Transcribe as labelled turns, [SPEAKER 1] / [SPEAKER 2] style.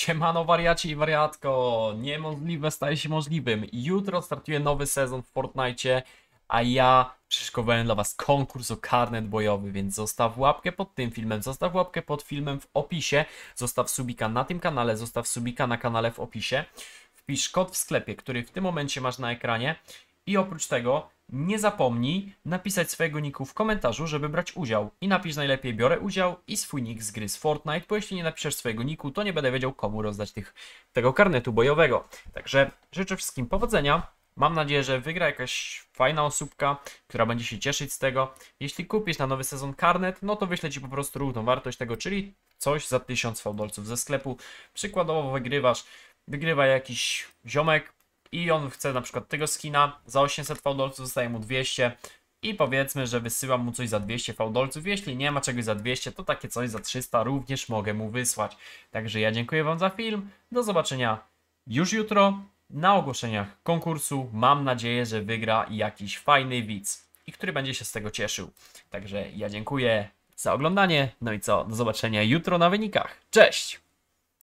[SPEAKER 1] Siemano wariaci i wariatko, niemożliwe staje się możliwym. Jutro startuje nowy sezon w Fortnite, a ja przyszykowałem dla was konkurs o karnet bojowy, więc zostaw łapkę pod tym filmem, zostaw łapkę pod filmem w opisie, zostaw subika na tym kanale, zostaw subika na kanale w opisie, wpisz kod w sklepie, który w tym momencie masz na ekranie i oprócz tego nie zapomnij napisać swojego niku w komentarzu, żeby brać udział. I napisz najlepiej biorę udział i swój nick z gry z Fortnite, bo jeśli nie napiszesz swojego niku, to nie będę wiedział komu rozdać tych, tego karnetu bojowego. Także życzę wszystkim powodzenia. Mam nadzieję, że wygra jakaś fajna osóbka, która będzie się cieszyć z tego. Jeśli kupisz na nowy sezon karnet, no to wyślę Ci po prostu wartość tego, czyli coś za 1000 fałdolców ze sklepu. Przykładowo wygrywasz, wygrywa jakiś ziomek, i on chce na przykład tego skina, za 800 fałdolców zostaje mu 200 i powiedzmy, że wysyłam mu coś za 200 fałdolców, jeśli nie ma czegoś za 200, to takie coś za 300 również mogę mu wysłać. Także ja dziękuję Wam za film, do zobaczenia już jutro na ogłoszeniach konkursu. Mam nadzieję, że wygra jakiś fajny widz i który będzie się z tego cieszył. Także ja dziękuję za oglądanie, no i co, do zobaczenia jutro na wynikach. Cześć!